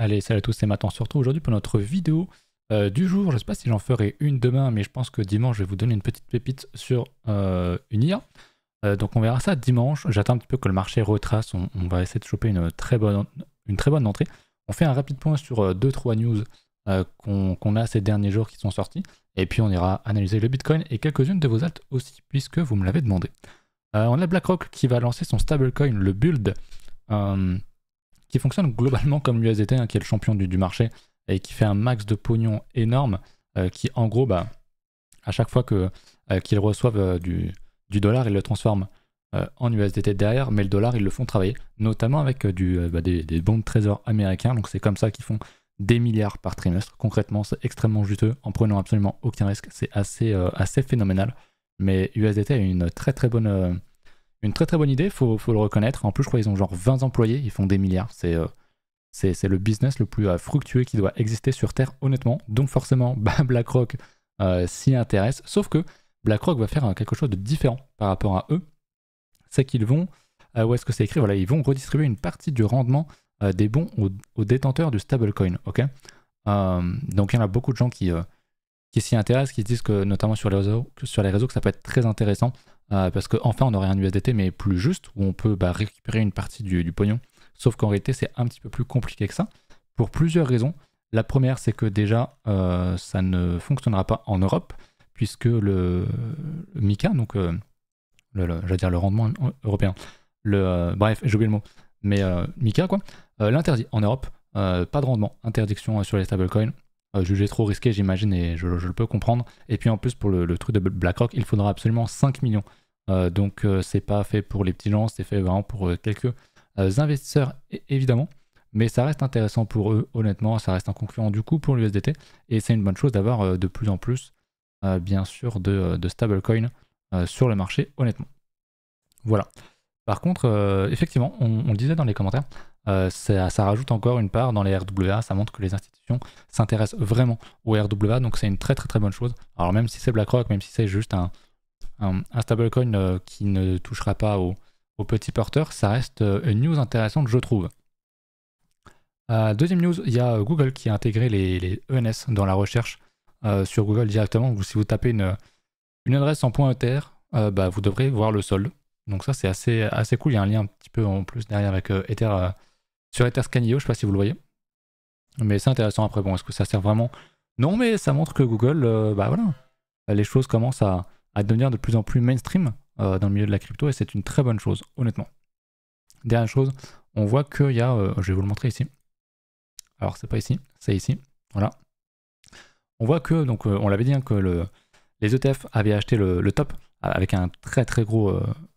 Allez, salut à tous, c'est Matt, surtout aujourd'hui pour notre vidéo euh, du jour. Je ne sais pas si j'en ferai une demain, mais je pense que dimanche, je vais vous donner une petite pépite sur euh, une IA. Euh, donc on verra ça dimanche. J'attends un petit peu que le marché retrace. On, va essayer de choper une très bonne, une très bonne entrée. On fait un rapide point sur 2-3 news qu'on a ces derniers jours qui sont sortis. Et puis on ira analyser le Bitcoin et quelques-unes de vos altes aussi, puisque vous me l'avez demandé. on a BlackRock qui va lancer son stablecoin, le Build qui fonctionne globalement comme l'USDT, hein, qui est le champion du, marché et qui fait un max de pognon énorme, euh, qui en gros, bah, à chaque fois euh, qu'ils reçoivent euh, du, du, dollar, ils le transforment en USDT derrière, mais le dollar, ils le font travailler, notamment avec du, bah, des, bons de trésor américains. Donc c'est comme ça qu'ils font des milliards par trimestre. Concrètement, c'est extrêmement juteux, en prenant absolument aucun risque. C'est assez, assez phénoménal. Mais USDT a une très très bonne une très très bonne idée, faut, faut le reconnaître. En plus, je crois qu'ils ont genre 20 employés, ils font des milliards. C'est euh, le business le plus euh, fructueux qui doit exister sur Terre, honnêtement. Donc forcément, bah, BlackRock euh, s'y intéresse. Sauf que BlackRock va faire quelque chose de différent par rapport à eux. C'est qu'ils vont, où est-ce que c'est écrit Voilà, ils vont redistribuer une partie du rendement des bons aux, détenteurs du stablecoin. Ok donc il y en a beaucoup de gens qui qui s'y intéressent, qui se disent que notamment sur les réseaux, sur les réseaux que ça peut être très intéressant euh, parce qu'enfin, on aurait un USDT, mais plus juste, où on peut bah, récupérer une partie du, pognon. Sauf qu'en réalité, c'est un petit peu plus compliqué que ça, pour plusieurs raisons. La première, c'est que déjà, euh, ça ne fonctionnera pas en Europe, puisque le, MICA, donc, je euh, dire le rendement européen, le, bref, j'ai oublié le mot, mais MICA, quoi, l'interdit en Europe. pas de rendement, interdiction sur les stablecoins, euh, jugé trop risqué, j'imagine, et je, le peux comprendre. Et puis en plus, pour le, truc de BlackRock, il faudra absolument 5 millions. Euh, donc euh, c'est pas fait pour les petits gens, c'est fait vraiment pour quelques investisseurs, évidemment. Mais ça reste intéressant pour eux, honnêtement, ça reste un concurrent du coup pour l'USDT. Et c'est une bonne chose d'avoir de plus en plus, bien sûr, de, de stablecoin sur le marché, honnêtement. Voilà. Par contre, effectivement, on, disait dans les commentaires, euh, ça, rajoute encore une part dans les RWA, ça montre que les institutions s'intéressent vraiment aux RWA, donc c'est une très très très bonne chose. Alors même si c'est BlackRock, même si c'est juste un, stablecoin euh, qui ne touchera pas aux, petits porteurs, ça reste euh, une news intéressante je trouve. deuxième news, il y a Google qui a intégré les, ENS e dans la recherche sur Google directement. si vous tapez une, adresse en point .ether, bah, vous devrez voir le solde. Donc ça c'est assez, assez cool, il y a un lien un petit peu en plus derrière avec Ether e sur Etherscan.io, je sais pas si vous le voyez. Mais c'est intéressant après, bon, est-ce que ça sert vraiment Non, mais ça montre que Google, euh, bah voilà, les choses commencent à, devenir de plus en plus mainstream euh, dans le milieu de la crypto et c'est une très bonne chose, honnêtement. Dernière chose, on voit qu'il y a, euh, je vais vous le montrer ici. Alors c'est pas ici, c'est ici, voilà. On voit que, donc on l'avait dit hein, que les ETF avaient acheté le, top avec un très très gros,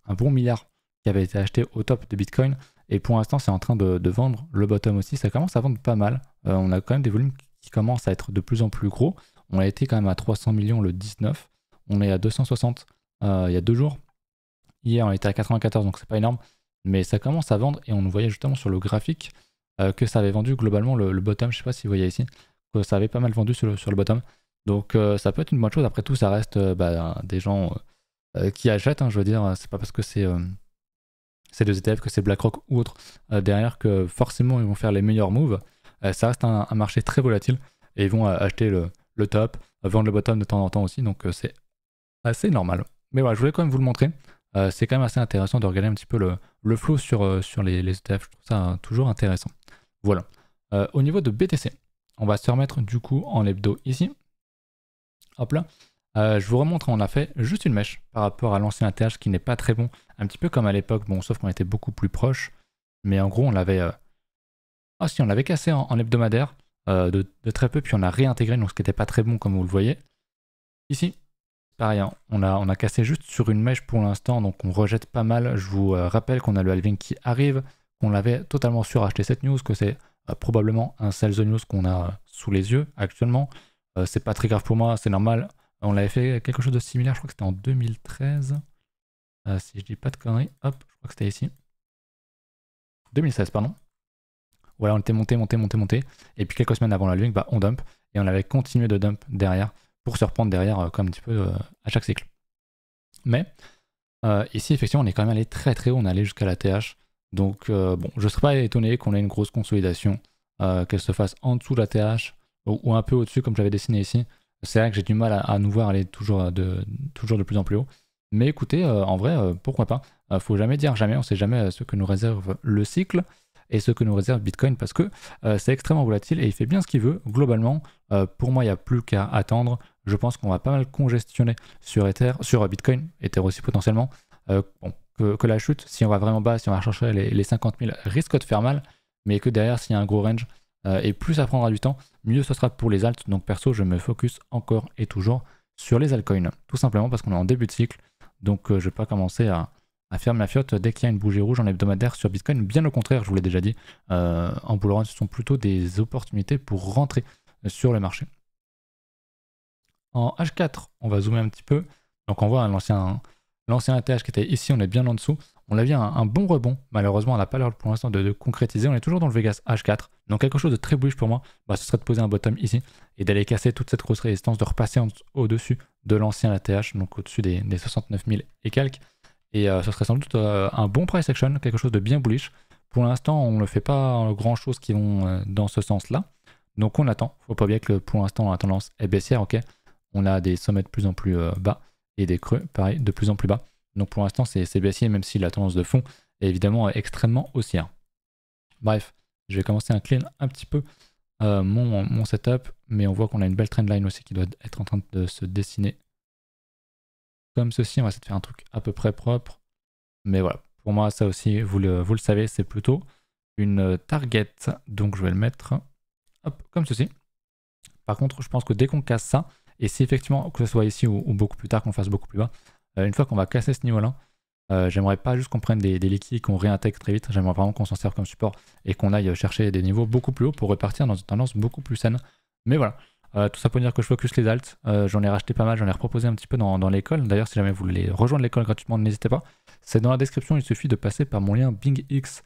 un bon milliard qui avait été acheté au top de Bitcoin et pour l'instant, c'est en train de, vendre le bottom aussi. Ça commence à vendre pas mal. Euh, on a quand même des volumes qui commencent à être de plus en plus gros. On a été quand même à 300 millions le 19. On est à 260 euh, il y a deux jours. Hier, on était à 94, donc c'est pas énorme. Mais ça commence à vendre et on voyait justement sur le graphique euh, que ça avait vendu globalement le, bottom. Je sais pas si vous voyez ici, que ça avait pas mal vendu sur le, bottom. Donc ça peut être une bonne chose. Après tout, ça reste bah, des gens qui achètent. Hein, je veux dire, c'est pas parce que c'est c'est deux ETF, que c'est BlackRock ou autre euh, derrière, que forcément ils vont faire les meilleurs moves. Euh, ça reste un, marché très volatile et ils vont euh, acheter le, top, vendre le bottom de temps en temps aussi, donc c'est assez normal. Mais voilà, je voulais quand même vous le montrer. c'est quand même assez intéressant de regarder un petit peu le, le flow sur, sur les, les, ETF. Je trouve ça toujours intéressant. Voilà. au niveau de BTC, on va se remettre du coup en hebdo ici. Hop là. Euh, je vous remontre, on a fait juste une mèche par rapport à l'ancien ATH, qui n'est pas très bon. Un petit peu comme à l'époque, bon, sauf qu'on était beaucoup plus proche. Mais en gros, on l'avait. Euh, ah, si, on l'avait cassé en, hebdomadaire euh, de, très peu, puis on a réintégré, donc ce qui n'était pas très bon, comme vous le voyez. Ici, pareil, hein, on, a, on a cassé juste sur une mèche pour l'instant, donc on rejette pas mal. Je vous rappelle qu'on a le halving qui arrive, On l'avait totalement suracheté cette news, que c'est probablement un sales news qu'on a sous les yeux actuellement. c'est pas très grave pour moi, c'est normal euh, on l'avait fait quelque chose de similaire, je crois que c'était en 2013. Euh, si je dis pas de conneries, hop, je crois que c'était ici. 2016, pardon. Voilà, on était monté, monté, monté, monté. Et puis quelques semaines avant la lune, bah, on dump. Et on avait continué de dump derrière pour se reprendre derrière euh, comme un petit peu à chaque cycle. Mais ici, effectivement, on est quand même allé très très haut, on est allé jusqu'à la TH. Donc, bon, je ne serais pas étonné qu'on ait une grosse consolidation, qu'elle se fasse en dessous de la TH ou, ou un peu au-dessus, comme j'avais dessiné ici. C'est vrai que j'ai du mal à, nous voir aller toujours euh, de, toujours de plus en plus haut. Mais écoutez, euh, en vrai, euh, pourquoi pas Faut jamais dire jamais, on sait jamais ce que nous réserve le cycle et ce que nous réserve Bitcoin parce que c'est extrêmement volatile et il fait bien ce qu'il veut. Globalement, pour moi, il n'y a plus qu'à attendre. Je pense qu'on va pas mal congestionner sur Ether, sur Bitcoin, Ether aussi potentiellement. que, la chute, si on va vraiment bas, si on va chercher les, les 50 000, risque de faire mal mais que derrière, s'il y a un gros range, euh, et plus ça prendra du temps, mieux ce sera pour les alts. Donc perso, je me focus encore et toujours sur les altcoins, tout simplement parce qu'on est en début de cycle. Donc euh, je ne vais pas commencer à, à faire ma fiotte dès qu'il y a une bougie rouge en hebdomadaire sur Bitcoin. Bien au contraire, je vous l'ai déjà dit, euh, en bull ce sont plutôt des opportunités pour rentrer sur le marché. En H4, on va zoomer un petit peu. Donc on voit l'ancien l'ancien ATH qui était ici, on est bien en dessous on a vu, un, bon rebond. Malheureusement, on n'a pas l'heure pour l'instant de, concrétiser. On est toujours dans le Vegas H4. Donc quelque chose de très bullish pour moi, bah, ce serait de poser un bottom ici et d'aller casser toute cette grosse résistance, de repasser au-dessus de l'ancien ATH, donc au-dessus des, 69 000 et quelques. Et euh, ce serait sans doute euh, un bon price action, quelque chose de bien bullish. Pour l'instant, on ne fait pas grand-chose qui vont euh, dans ce sens-là. Donc on attend. Faut pas oublier que pour l'instant, la tendance est baissière. Ok, on a des sommets de plus en plus bas et des creux, pareil, de plus en plus bas. Donc pour l'instant, c'est baissier, même si la tendance de fond est évidemment extrêmement haussière. Bref, je vais commencer à clean un petit peu euh, mon, setup, mais on voit qu'on a une belle trendline aussi qui doit être en train de se dessiner. Comme ceci, on va essayer de faire un truc à peu près propre. Mais voilà, pour moi, ça aussi, vous le, savez, c'est plutôt une target. Donc je vais le mettre comme ceci. Par contre, je pense que dès qu'on casse ça, et si effectivement, que ce soit ici ou beaucoup plus tard, qu'on fasse beaucoup plus bas, euh, une fois qu'on va casser ce niveau-là, euh, j'aimerais pas juste qu'on prenne des, des liquides qu'on réintègre très vite, j'aimerais vraiment qu'on s'en serve comme support et qu'on aille chercher des niveaux beaucoup plus hauts pour repartir dans une tendance beaucoup plus saine. Mais voilà, euh, tout ça pour dire que je focus les alts, j'en ai racheté pas mal, j'en ai reproposé un petit peu dans, l'école. D'ailleurs, si jamais vous voulez rejoindre l'école gratuitement, n'hésitez pas. C'est dans la description, il suffit de passer par mon lien BingX,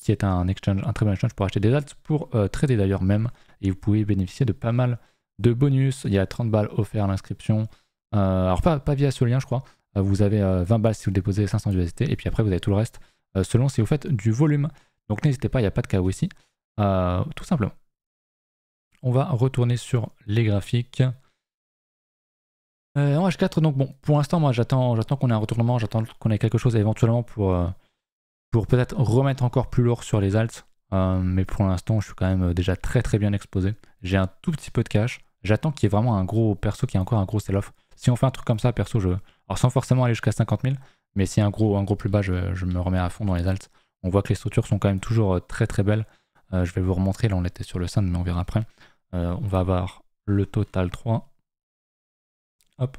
qui est un, exchange, un très bon exchange pour acheter des alts, pour trader d'ailleurs même. Et vous pouvez bénéficier de pas mal de bonus, il y a 30 balles offertes à l'inscription. Euh, alors pas, via ce lien, je crois. Euh, vous avez 20 euh, balles si vous déposez 500 UST, et puis après vous avez tout le reste selon si vous faites du volume. Donc n'hésitez pas, il n'y a pas de KO ici, tout simplement. On va retourner sur les graphiques. en H4, donc bon, pour l'instant, moi j'attends qu'on ait un retournement, j'attends qu'on ait quelque chose éventuellement pour, pour peut-être remettre encore plus lourd sur les alts. mais pour l'instant, je suis quand même déjà très très bien exposé. J'ai un tout petit peu de cash j'attends qu'il y ait vraiment un gros perso qui ait encore un gros sell-off. Si on fait un truc comme ça, perso, je. Alors sans forcément aller jusqu'à 50 000, mais si un gros, un gros plus bas, je, me remets à fond dans les alts. On voit que les structures sont quand même toujours euh, très très belles. Euh, je vais vous remontrer, là on était sur le Sun, mais on verra après. Euh, on va avoir le total 3. Hop.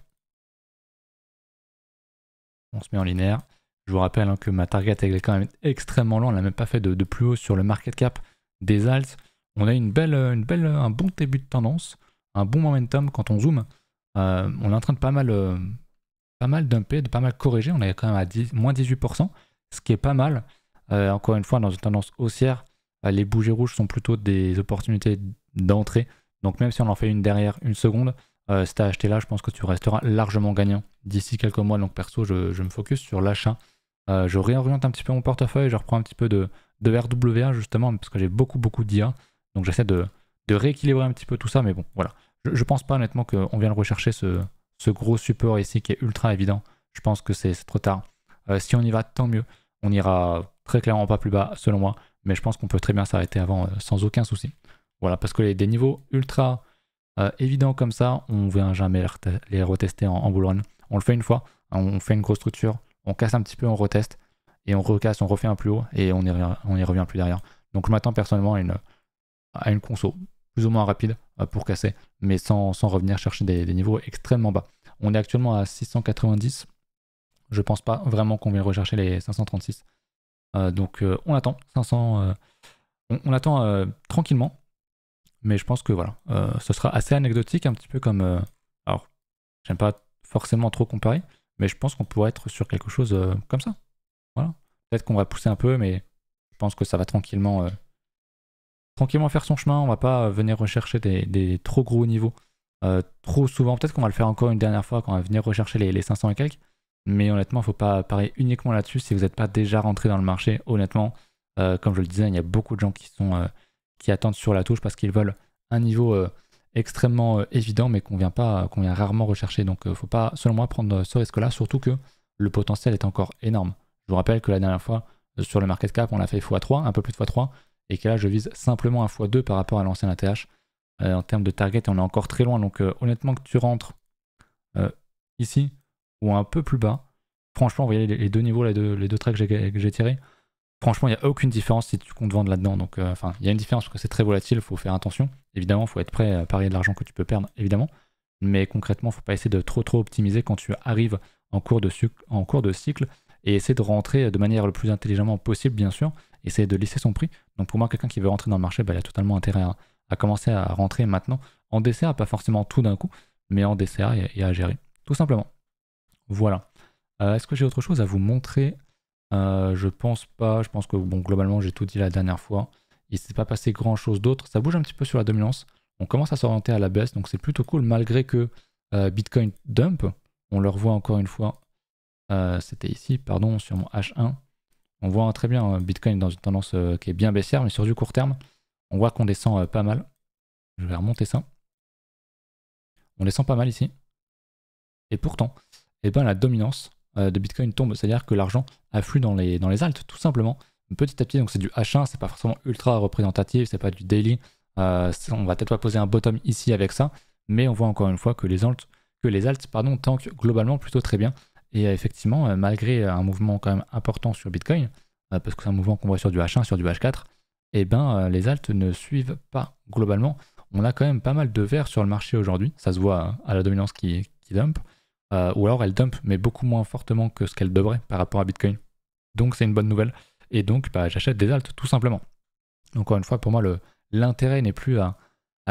On se met en linéaire. Je vous rappelle hein, que ma target est quand même extrêmement loin. On n'a même pas fait de, de, plus haut sur le market cap des alts. On a une belle, une belle, un bon début de tendance un bon momentum quand on zoome. Euh, on est en train de pas mal, euh, pas mal dumper, de pas mal corriger. On est quand même à 10, moins 18%, ce qui est pas mal. Euh, encore une fois, dans une tendance haussière, les bougies rouges sont plutôt des opportunités d'entrée. Donc même si on en fait une derrière une seconde, si tu as acheté là, je pense que tu resteras largement gagnant d'ici quelques mois. Donc perso, je, me focus sur l'achat. je réoriente un petit peu mon portefeuille, je reprends un petit peu de, de RWA justement, parce que j'ai beaucoup beaucoup d'IA. Donc j'essaie de, de rééquilibrer un petit peu tout ça, mais bon, voilà. Je, pense pas honnêtement qu'on vient de rechercher ce, ce, gros support ici qui est ultra évident. Je pense que c'est trop tard. Euh, si on y va, tant mieux. On ira très clairement pas plus bas, selon moi. Mais je pense qu'on peut très bien s'arrêter avant euh, sans aucun souci. Voilà, parce que les, des niveaux ultra euh, évidents comme ça, on ne vient jamais les retester en, en On le fait une fois, on fait une grosse structure, on casse un petit peu, on reteste, et on recasse, on refait un plus haut, et on y, revient plus derrière. Donc je m'attends personnellement à une conso ou moins rapide euh, pour casser, mais sans, revenir chercher des, niveaux extrêmement bas. On est actuellement à 690. Je pense pas vraiment qu'on vienne rechercher les 536. Euh, donc euh, on attend 500. on, on, attend tranquillement, mais je pense que voilà, ce sera assez anecdotique, un petit peu comme. alors, j'aime pas forcément trop comparer, mais je pense qu'on pourrait être sur quelque chose comme ça. Voilà. Peut-être qu'on va pousser un peu, mais je pense que ça va tranquillement tranquillement faire son chemin. On va pas euh, venir rechercher des, trop gros niveaux euh, trop souvent. Peut-être qu'on va le faire encore une dernière fois quand on va venir rechercher les, 500 et quelques. Mais honnêtement, il faut pas parier uniquement là-dessus si vous n'êtes pas déjà rentré dans le marché. Honnêtement, euh, comme je le disais, il y a beaucoup de gens qui sont qui attendent sur la touche parce qu'ils veulent un niveau extrêmement évident, mais qu'on vient pas, qu'on vient rarement rechercher. Donc, il faut pas, selon moi, prendre ce risque-là. Surtout que le potentiel est encore énorme. Je vous rappelle que la dernière fois sur le market cap, on l'a fait x3, un peu plus de x3 et que là je vise simplement un x2 par rapport à l'ancien ATH. Euh, en termes de target, et on est encore très loin. Donc euh, honnêtement, que tu rentres euh, ici ou un peu plus bas, franchement, vous voyez les, deux niveaux, les deux, les traits que j'ai tirés, franchement, il n'y a aucune différence si tu comptes vendre là-dedans. Donc enfin, il y a une différence parce que c'est très volatile, il faut faire attention. Évidemment, il faut être prêt à parier de l'argent que tu peux perdre, évidemment. Mais concrètement, il ne faut pas essayer de trop trop optimiser quand tu arrives en cours de, en cours de cycle et essayer de rentrer de manière le plus intelligemment possible, bien sûr, essayer de laisser son prix. Donc pour moi, quelqu'un qui veut rentrer dans le marché, bah, il a totalement intérêt à, commencer à rentrer maintenant en DCA, pas forcément tout d'un coup, mais en DCA et, à gérer, tout simplement. Voilà. Euh, est-ce que j'ai autre chose à vous montrer euh, Je pense pas. Je pense que bon, globalement, j'ai tout dit la dernière fois. Il ne s'est pas passé grand chose d'autre. Ça bouge un petit peu sur la dominance. On commence à s'orienter à la baisse, donc c'est plutôt cool malgré que euh, Bitcoin dump. On le revoit encore une fois. C'était ici, pardon, sur mon H1. On voit très bien euh, Bitcoin dans une tendance euh, qui est bien baissière, mais sur du court terme, on voit qu'on descend euh, pas mal. Je vais remonter ça. On descend pas mal ici. Et pourtant, eh ben, la dominance de Bitcoin tombe, c'est-à-dire que l'argent afflue dans les, dans tout simplement. Petit à petit, donc c'est du H1, c'est pas forcément ultra représentatif, c'est pas du daily. on va peut-être pas poser un bottom ici avec ça, mais on voit encore une fois que les alts que les pardon, tankent globalement plutôt très bien. Et euh, effectivement, euh, malgré euh, un mouvement quand même important sur Bitcoin, parce que c'est un mouvement qu'on voit sur du H1, sur du H4, et eh ben, les altes ne suivent pas globalement. On a quand même pas mal de verts sur le marché aujourd'hui. Ça se voit hein, à la dominance qui, dump. ou alors elle dump, mais beaucoup moins fortement que ce qu'elle devrait par rapport à Bitcoin. Donc c'est une bonne nouvelle. Et donc bah, j'achète des altes tout simplement. Encore une fois, pour moi, l'intérêt n'est plus à,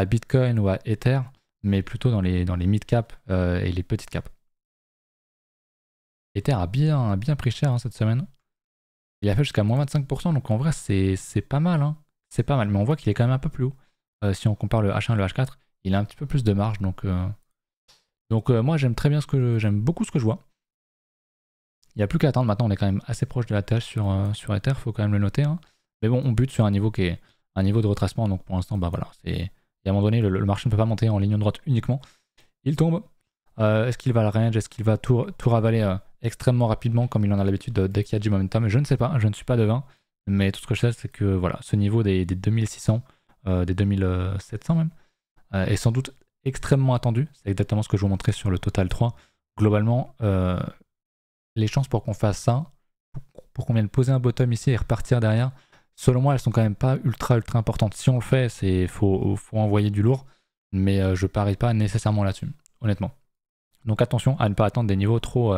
Bitcoin ou à Ether, mais plutôt dans les, dans les mid-cap et les petites caps. Ether a bien, bien pris cher hein, cette semaine. Il a fait jusqu'à moins 25%, donc en vrai, c'est pas mal. Hein. C'est pas mal, mais on voit qu'il est quand même un peu plus haut. Euh, si on compare le H1 et le H4, il a un petit peu plus de marge. Donc, euh, donc euh, moi, j'aime très bien ce que j'aime beaucoup ce que je vois. Il n'y a plus qu'à attendre. Maintenant, on est quand même assez proche de la tâche sur, sur il faut quand même le noter. Hein. Mais bon, on bute sur un niveau qui est un niveau de retracement. Donc pour l'instant, bah voilà, c'est. À un moment donné, le, marché ne peut pas monter en ligne droite uniquement. Il tombe. Est-ce qu'il va le range Est-ce qu'il va tout, tout ravaler extrêmement rapidement comme il en a l'habitude euh, dès qu'il y a du momentum. Je ne sais pas, je ne suis pas devin, mais tout ce que je sais, c'est que voilà, ce niveau des, 2600, des 2700 euh, même, euh, est sans doute extrêmement attendu. C'est exactement ce que je vous montrais sur le Total 3. Globalement, les chances pour qu'on fasse ça, pour qu'on vienne poser un bottom ici et repartir derrière, selon moi, elles sont quand même pas ultra ultra importantes. Si on le fait, c'est faut, faut envoyer du lourd, mais je parie pas nécessairement là-dessus, honnêtement. Donc attention à ne pas attendre des niveaux trop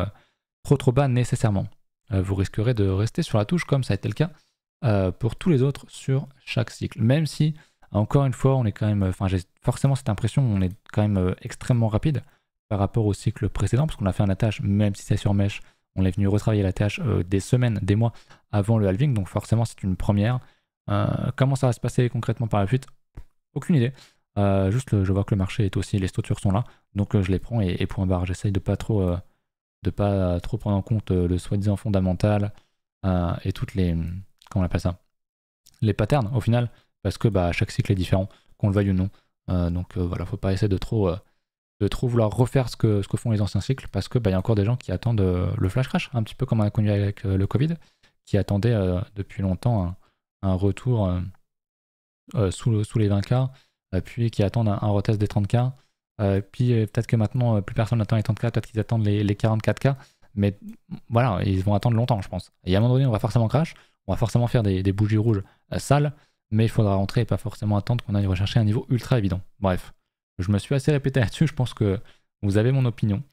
trop bas nécessairement. Euh, vous risquerez de rester sur la touche comme ça a été le cas euh, pour tous les autres sur chaque cycle. Même si, encore une fois, on est quand même, enfin j'ai forcément cette impression on est quand même euh, extrêmement rapide par rapport au cycle précédent, parce qu'on a fait un attache, même si c'est sur mèche, on est venu retravailler la tâche des semaines, des mois avant le halving, donc forcément c'est une première. comment ça va se passer concrètement par la suite Aucune idée. juste, je vois que le marché est aussi, les structures sont là, donc je les prends et, et point barre. J'essaye de pas trop de pas trop prendre en compte euh, le soi-disant fondamental euh, et toutes les comment on appelle ça les patterns au final parce que bah, chaque cycle est différent qu'on le veuille ou non euh, donc voilà faut pas essayer de trop de trop vouloir refaire ce que, ce que font les anciens cycles parce que bah, y a encore des gens qui attendent le flash crash un petit peu comme on a connu avec le Covid qui attendaient depuis longtemps un, retour sous, sous les 20K puis qui attendent un, un retest des 30K euh, puis euh, peut-être que maintenant, euh, plus personne n'attend les 34, peut-être qu'ils attendent les, 44K. Mais voilà, ils vont attendre longtemps, je pense. Et à un moment donné, on va forcément crash, on va forcément faire des, bougies rouges sales, mais il faudra rentrer et pas forcément attendre qu'on aille rechercher un niveau ultra évident. Bref, je me suis assez répété là-dessus, je pense que vous avez mon opinion.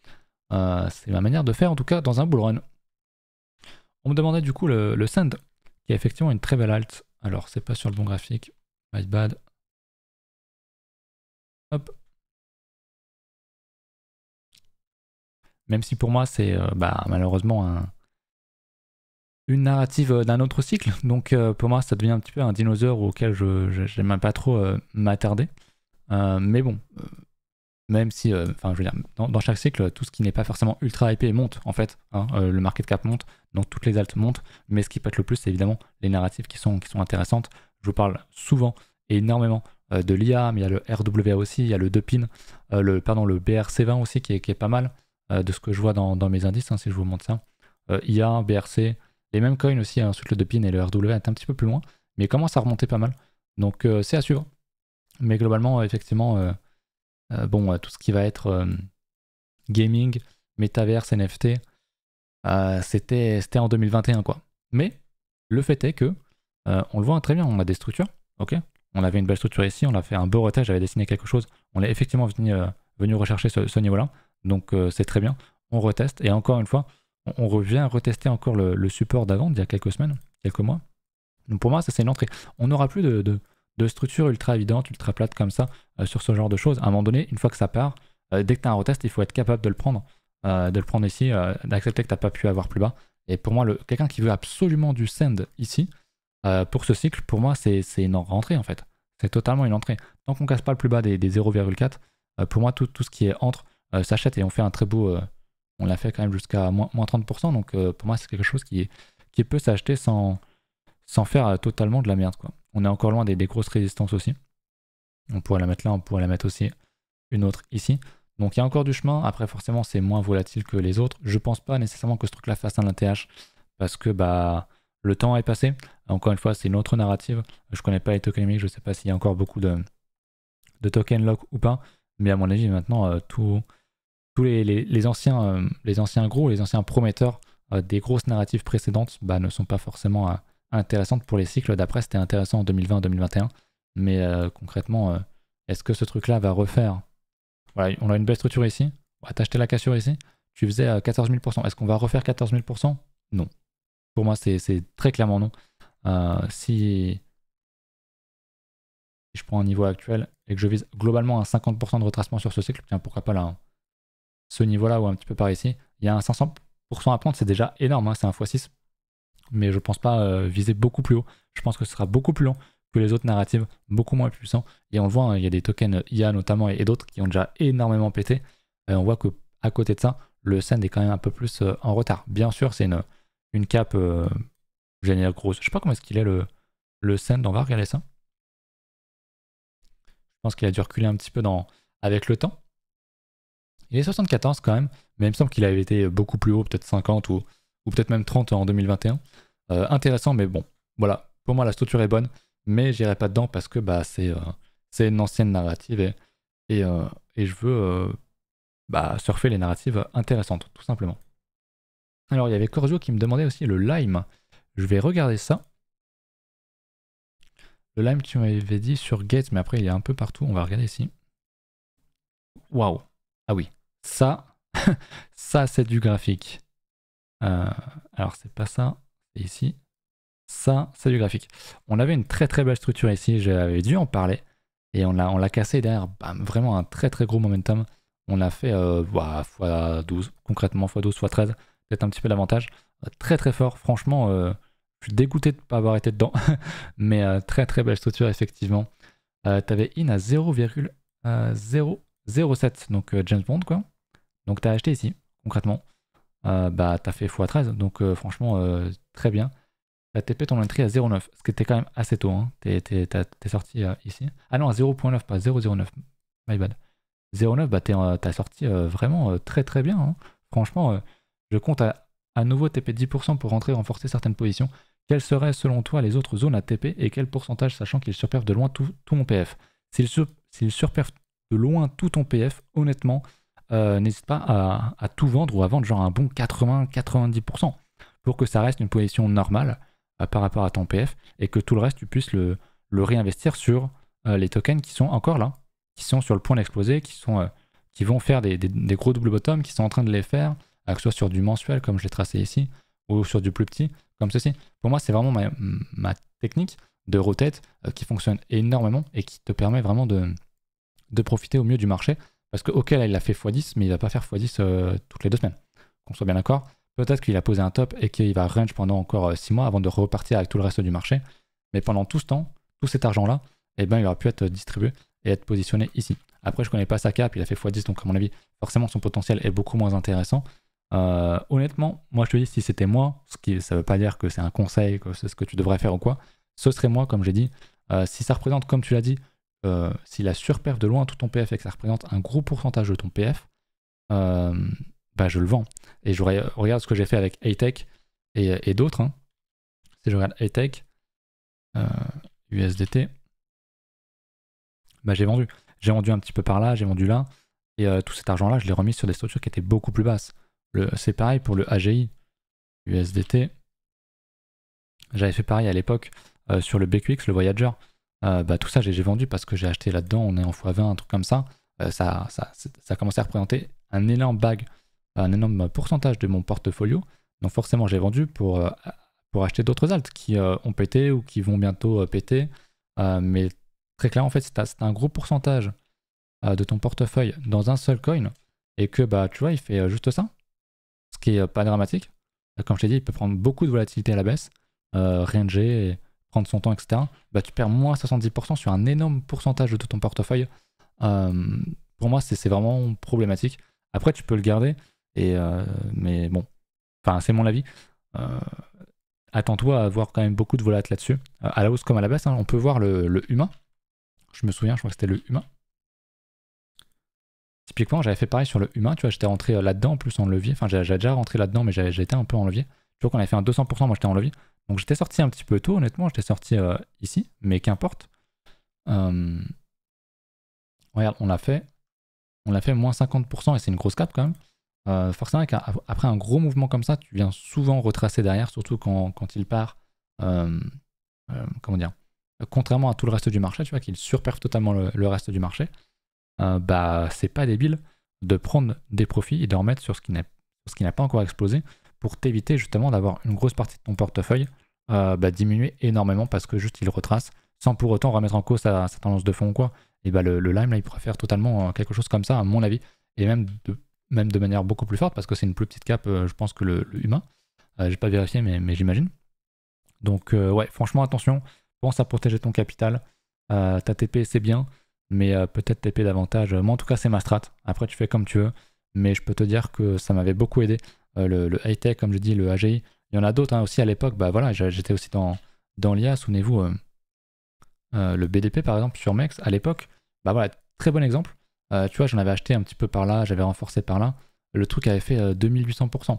c'est ma manière de faire, en tout cas, dans un bull run. On me demandait du coup le, send, qui est effectivement une très belle alt. Alors, c'est pas sur le bon graphique, my bad. Hop, Même si pour moi, c'est euh, bah, malheureusement une narrative euh, d'un autre cycle. Donc euh, pour moi, ça devient un petit peu un dinosaure auquel je n'aime pas trop m'attarder. mais bon, même si, enfin, je veux dire, dans, chaque cycle, tout ce qui n'est pas forcément ultra hypé monte, en fait. Hein, le market cap monte, donc toutes les altes montent. Mais ce qui pète le plus, c'est évidemment les narratives qui sont, intéressantes. Je vous parle souvent et énormément de l'IA, mais il y a le RWA aussi, il y a le Depin, le, pardon, le BRC20 aussi qui est pas mal. Euh, de ce que je vois dans, mes indices, hein, si je vous montre ça. Euh, IA, BRC, les mêmes coins aussi, un hein, ensuite le Depin et le RW est un petit peu plus loin, mais il commence à remonter pas mal. Donc euh, c'est à suivre. Mais globalement, effectivement, bon, tout ce qui va être gaming, metaverse, NFT, c'était en 2021 quoi. Mais le fait est que on le voit très bien, on a des structures, ok On avait une belle structure ici, on a fait un beau retrait, j'avais dessiné quelque chose, on est effectivement venu, rechercher ce niveau-là. Donc euh, c'est très bien. On reteste. Et encore une fois, on, revient revient retester encore le, support d'avant, d'il y a quelques semaines, quelques mois. Donc pour moi, ça c'est une entrée. On n'aura plus de, de, structure ultra évidente, ultra plate comme ça euh, sur ce genre de choses. À un moment donné, une fois que ça part, euh, dès que tu as un retest, il faut être capable de le prendre. de le prendre ici, d'accepter que tu n'as pas pu avoir plus bas. Et pour moi, quelqu'un qui veut absolument du send ici, pour ce cycle, pour moi, c'est une rentrée en fait. C'est totalement une entrée. Tant qu'on casse pas le plus bas des, des 0,4, pour moi, tout, tout, ce qui est entre euh, s'achète et on fait un très beau. Euh, on l'a fait quand même jusqu'à moins, 30%. Donc euh, pour moi, c'est quelque chose qui, est, qui peut s'acheter sans, sans faire totalement de la merde. Quoi. On est encore loin des, grosses résistances aussi. On pourrait la mettre là, on pourrait la mettre aussi une autre ici. Donc il y a encore du chemin. Après, forcément, c'est moins volatile que les autres. Je pense pas nécessairement que ce truc-là fasse un ATH parce que bah le temps est passé. Encore une fois, c'est une autre narrative. Je connais pas les tokenomics, je sais pas s'il y a encore beaucoup de, de token lock ou pas. Mais à mon avis, maintenant, tout, tous les, anciens, euh, les anciens gros, les anciens prometteurs euh, des grosses narratives précédentes bah, ne sont pas forcément euh, intéressantes pour les cycles. D'après, c'était intéressant en 2020-2021. Mais concrètement, est-ce que ce truc-là va refaire on a une belle structure ici. T'as acheté la cassure ici. Tu faisais 14 000%. Est-ce qu'on va refaire 14 000% Non. Pour moi, c'est très clairement non. si... je prends un niveau actuel et que je vise globalement un 50% de retracement sur ce cycle, tiens, pourquoi pas là hein ce niveau-là ou un petit peu par ici, il y a un 500% à prendre, c'est déjà énorme, hein, c'est un x6. Mais je ne pense pas euh, viser beaucoup plus haut. Je pense que ce sera beaucoup plus long que les autres narratives, beaucoup moins puissants, Et on le voit, hein, il y a des tokens IA notamment et, d'autres qui ont déjà énormément pété. Et on voit que à côté de ça, le send est quand même un peu plus euh, en retard. Bien sûr, c'est une, cape euh, grosse. Je ne sais pas comment est-ce qu'il est le, le on va regarder ça. Je pense qu'il a dû reculer un petit peu dans, avec le temps. Il est 74 quand même, mais il me semble qu'il avait été beaucoup plus haut, peut-être 50 ou, peut-être même 30 en 2021. Euh, intéressant, mais bon, voilà. Pour moi, la structure est bonne, mais j'irai pas dedans parce que bah, c'est euh, une ancienne narrative et, euh, je veux bah, surfer les narratives intéressantes, tout simplement. Alors, il y avait Corzio qui me demandait aussi le Lime. Je vais regarder ça. Le Lime, tu m'avais dit sur Gates, mais après, il est un peu partout. On va regarder ici. Waouh! Ah oui, ça, ça c'est du graphique. Euh, alors c'est pas ça, c'est ici. Ça, c'est du graphique. On avait une très très belle structure ici, j'avais dû en parler. Et on l'a, on l'a cassé derrière, vraiment un très très gros momentum. On a fait euh, x12, bah, concrètement x12, x13, peut-être un petit peu davantage euh, Très très fort, franchement, euh, je suis dégoûté de ne pas avoir été dedans. Mais très très belle structure, effectivement. tu avais in à 0,007, donc James Bond, quoi. Donc tu as acheté ici, concrètement. Euh, bah, tu as fait x13, donc euh, franchement, euh, très bien. Tu as TP ton entry à 0,9, ce qui était quand même assez tôt. Hein. t'es Tu es, sorti ici. Ah non, à 0,9, pas 0,09. My bad. 0,9, bah, tu as sorti vraiment très très bien. Hein. Franchement, je compte à, nouveau TP 10% pour rentrer et renforcer certaines positions. Quelles seraient selon toi les autres zones à TP et quel pourcentage, sachant qu'ils surpervent de loin tout, tout mon PF S'ils sur, de loin tout ton PF, honnêtement, euh, n'hésite pas à, tout vendre ou à vendre genre un bon 80-90% pour que ça reste une position normale euh, par rapport à ton PF et que tout le reste, tu puisses le, réinvestir sur euh, les tokens qui sont encore là, qui sont sur le point d'exploser, qui, qui vont faire des, gros double bottom, qui sont en train de les faire, que ce soit sur du mensuel comme je l'ai tracé ici, ou sur du plus petit comme ceci. Pour moi, c'est vraiment ma, technique de rotate qui fonctionne énormément et qui te permet vraiment de profiter au mieux du marché parce que, ok, là, il a fait x10, mais il va pas faire x10 euh, toutes les deux semaines. Qu'on soit bien d'accord. Peut-être qu'il a posé un top et qu'il va range pendant encore 6 euh, mois avant de repartir avec tout le reste du marché. Mais pendant tout ce temps, tout cet argent-là, eh ben, il aura pu être euh, distribué et être positionné ici. Après, je connais pas sa cap, il a fait x10, donc à mon avis, forcément, son potentiel est beaucoup moins intéressant. honnêtement, moi, je te dis, si c'était moi, ce qui, ça veut pas dire que c'est un conseil, que c'est ce que tu devrais faire ou quoi, ce serait moi, comme j'ai dit. si ça représente, comme tu l'as dit, euh, si la surperf de loin tout ton PF et que ça représente un gros pourcentage de ton PF, euh, bah je le vends. Et je regarde ce que j'ai fait avec Atech et, d'autres. Hein. Si je regarde Atech, USDT, euh, bah j'ai vendu. J'ai vendu un petit peu par là, j'ai vendu là. Et tout cet argent-là, je l'ai remis sur des structures qui étaient beaucoup plus basses. C'est pareil pour le AGI, USDT. J'avais fait pareil à l'époque sur le BQX, le Voyager. Euh, bah, tout ça j'ai vendu parce que j'ai acheté là-dedans, on est en x20, un truc comme ça. Euh, ça, ça, ça a commencé à représenter un énorme bag, un énorme pourcentage de mon portfolio. Donc forcément j'ai vendu pour, euh, pour acheter d'autres alts qui ont pété ou qui vont bientôt péter. mais très clairement en fait c'est un gros pourcentage de ton portefeuille dans un seul coin et que bah tu vois il fait juste ça ce qui est pas dramatique comme je t'ai dit il peut prendre beaucoup de volatilité à la baisse euh, ranger prendre son temps, etc., bah, tu perds moins 70% sur un énorme pourcentage de tout ton portefeuille. Euh, pour moi, c'est vraiment problématique. Après, tu peux le garder, et, euh, mais bon, enfin, c'est mon avis. Euh, attends-toi à avoir quand même beaucoup de volatilité là-dessus, à la hausse comme à la baisse. Hein, on peut voir le, humain. Je me souviens, je crois que c'était le humain. Typiquement, j'avais fait pareil sur le humain, tu vois, j'étais rentré là-dedans en plus en levier. Enfin, j'ai déjà rentré là-dedans, mais j'étais un peu en levier. Tu vois qu'on avait fait un 200%, moi j'étais en levier. Donc j'étais sorti un petit peu tôt, honnêtement, j'étais sorti euh, ici, mais qu'importe. Euh, regarde, on l'a fait. On l'a fait moins 50% et c'est une grosse cap quand même. Euh, forcément, après un gros mouvement comme ça, tu viens souvent retracer derrière, surtout quand, il part, comment dire, contrairement à tout le reste du marché, tu vois, qu'il surperfe totalement le, reste du marché, bah c'est pas débile de prendre des profits et de remettre sur ce qui n'a pas encore explosé pour t'éviter justement d'avoir une grosse partie de ton portefeuille euh, bah, diminuer énormément parce que juste il retrace sans pour autant remettre en cause sa, sa tendance de fond ou quoi. Et bah le, Lime là il pourrait faire totalement euh, quelque chose comme ça à mon avis et même de, même de manière beaucoup plus forte parce que c'est une plus petite cape euh, je pense que le, humain. Euh, j'ai pas vérifié mais, mais j'imagine. Donc ouais franchement attention, pense à protéger ton capital. ta TP c'est bien mais peut-être TP davantage. Moi en tout cas c'est ma strat. Après tu fais comme tu veux mais je peux te dire que ça m'avait beaucoup aidé euh, le, high-tech, comme je dis, le AGI. Il y en a d'autres hein, aussi à l'époque. Bah, voilà, j'étais aussi dans, dans l'IA. Souvenez-vous, euh, euh, le BDP par exemple sur Mex à l'époque. Bah voilà, très bon exemple. tu vois, j'en avais acheté un petit peu par là, j'avais renforcé par là. Le truc avait fait 2800%.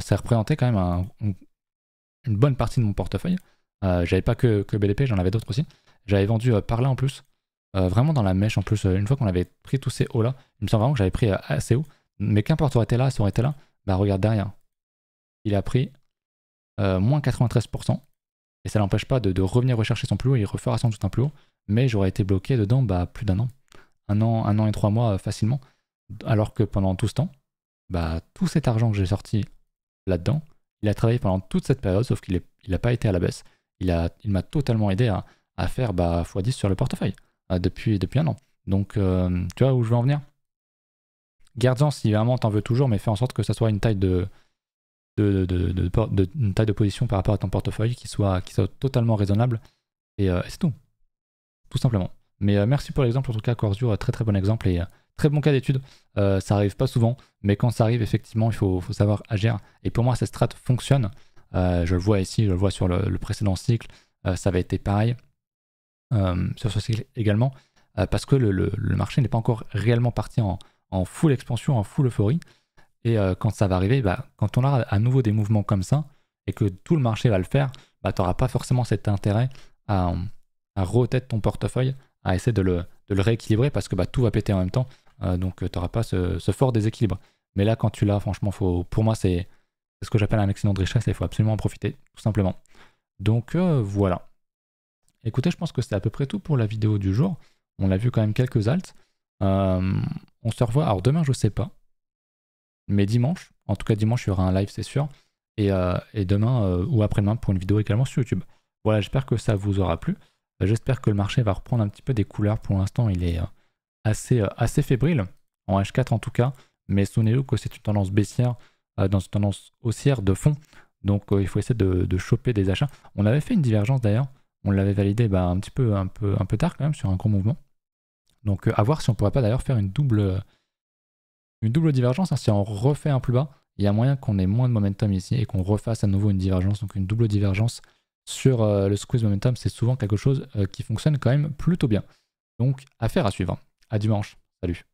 ça représentait quand même une bonne partie de mon portefeuille. j'avais pas que, que BDP, j'en avais d'autres aussi. J'avais vendu par là en plus. vraiment dans la mèche en plus. une fois qu'on avait pris tous ces hauts là, il me semble vraiment que j'avais pris assez haut. Mais qu'importe, aurait été là, ça aurait été là. Bah regarde derrière. Il a pris euh, moins 93%. Et ça n'empêche pas de, revenir rechercher son plus haut il refera sans doute un plus haut. Mais j'aurais été bloqué dedans bah, plus d'un an. Un an, un an et trois mois euh, facilement. Alors que pendant tout ce temps, bah, tout cet argent que j'ai sorti là-dedans, il a travaillé pendant toute cette période, sauf qu'il n'a pas été à la baisse. Il m'a il totalement aidé à, faire bah, x10 sur le portefeuille euh, depuis, depuis un an. Donc, tu vois où je veux en venir garde si vraiment t'en veux toujours, mais fais en sorte que ça soit une taille de, taille de position par rapport à ton portefeuille qui soit, qui soit totalement raisonnable. Et, euh, c'est tout. Tout simplement. Mais euh, merci pour l'exemple, en tout cas, Corsio, très très bon exemple et euh, très bon cas d'étude. ça arrive pas souvent, mais quand ça arrive, effectivement, il faut, savoir agir. Et pour moi, cette strat fonctionne. je le vois ici, je le vois sur le, précédent cycle. ça avait été pareil sur ce cycle également, parce que le marché n'est pas encore réellement parti en, en full expansion, en full euphorie. Et euh, quand ça va arriver, bah, quand on aura à nouveau des mouvements comme ça, et que tout le marché va le faire, bah, tu n'auras pas forcément cet intérêt à, à ton portefeuille, à essayer de le, rééquilibrer, parce que bah, tout va péter en même temps. Euh, donc euh, tu n'auras pas ce, fort déséquilibre. Mais là, quand tu l'as, franchement, faut, pour moi, c'est ce que j'appelle un accident de richesse, et il faut absolument en profiter, tout simplement. Donc voilà. Écoutez, je pense que c'est à peu près tout pour la vidéo du jour. On a vu quand même quelques altes. Euh, on se revoit. Alors demain, je sais pas. Mais dimanche, en tout cas dimanche, il y aura un live, c'est sûr. Et, euh, demain euh, ou après-demain pour une vidéo également sur YouTube. Voilà, j'espère que ça vous aura plu. j'espère que le marché va reprendre un petit peu des couleurs. Pour l'instant, il est assez, assez fébrile, en H4 en tout cas. Mais souvenez-vous que c'est une tendance baissière, dans une tendance haussière de fond. Donc il faut essayer de, choper des achats. On avait fait une divergence d'ailleurs. On l'avait validé bah, un petit peu, un peu, un peu tard quand même sur un gros mouvement. Donc euh, à voir si on pourrait pas d'ailleurs faire une double, euh, une double divergence. Hein. Si on refait un plus bas, il y a moyen qu'on ait moins de momentum ici et qu'on refasse à nouveau une divergence, donc une double divergence sur euh, le squeeze momentum. C'est souvent quelque chose qui fonctionne quand même plutôt bien. Donc affaire à suivre. À dimanche. Salut.